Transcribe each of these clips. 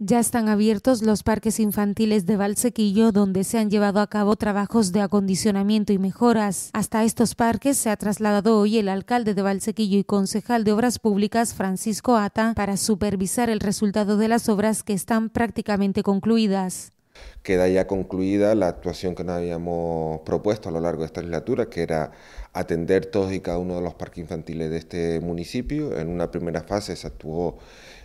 Ya están abiertos los parques infantiles de Valsequillo, donde se han llevado a cabo trabajos de acondicionamiento y mejoras. Hasta estos parques se ha trasladado hoy el alcalde de Valsequillo y concejal de Obras Públicas, Francisco Ata, para supervisar el resultado de las obras que están prácticamente concluidas queda ya concluida la actuación que nos habíamos propuesto a lo largo de esta legislatura, que era atender todos y cada uno de los parques infantiles de este municipio. En una primera fase se actuó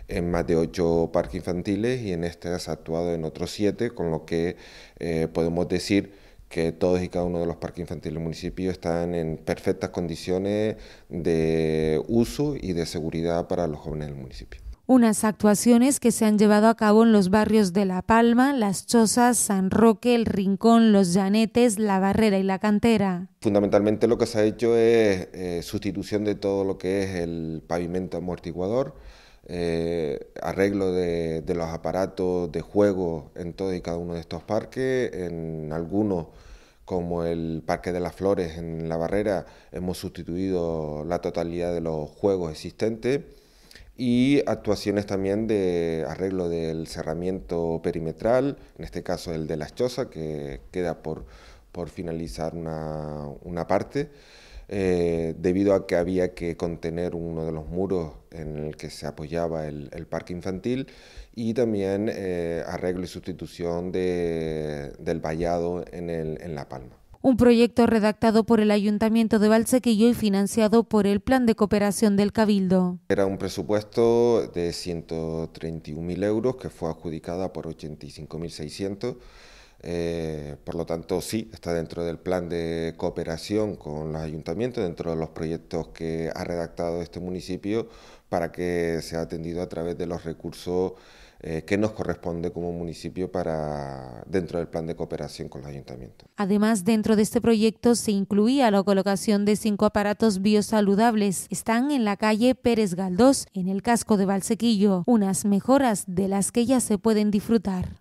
en más de ocho parques infantiles y en este se ha actuado en otros siete, con lo que eh, podemos decir que todos y cada uno de los parques infantiles del municipio están en perfectas condiciones de uso y de seguridad para los jóvenes del municipio unas actuaciones que se han llevado a cabo en los barrios de La Palma, Las Chozas, San Roque, El Rincón, Los Llanetes, La Barrera y La Cantera. Fundamentalmente lo que se ha hecho es eh, sustitución de todo lo que es el pavimento amortiguador, eh, arreglo de, los aparatos de juego en todo y cada uno de estos parques, en algunos como el Parque de las Flores en La Barrera hemos sustituido la totalidad de los juegos existentes y actuaciones también de arreglo del cerramiento perimetral, en este caso el de Las Chozas, que queda por, por finalizar una, parte, eh, debido a que había que contener uno de los muros en el que se apoyaba el, parque infantil y también eh, arreglo y sustitución del vallado en, en La Palma un proyecto redactado por el Ayuntamiento de Valsequillo y financiado por el Plan de Cooperación del Cabildo. Era un presupuesto de 131.000 euros que fue adjudicada por 85.600. Eh, por lo tanto, sí, está dentro del plan de cooperación con los ayuntamientos, dentro de los proyectos que ha redactado este municipio para que sea atendido a través de los recursos eh, que nos corresponde como municipio para dentro del plan de cooperación con los ayuntamientos. Además, dentro de este proyecto se incluía la colocación de cinco aparatos biosaludables. Están en la calle Pérez Galdós, en el casco de Valsequillo, unas mejoras de las que ya se pueden disfrutar.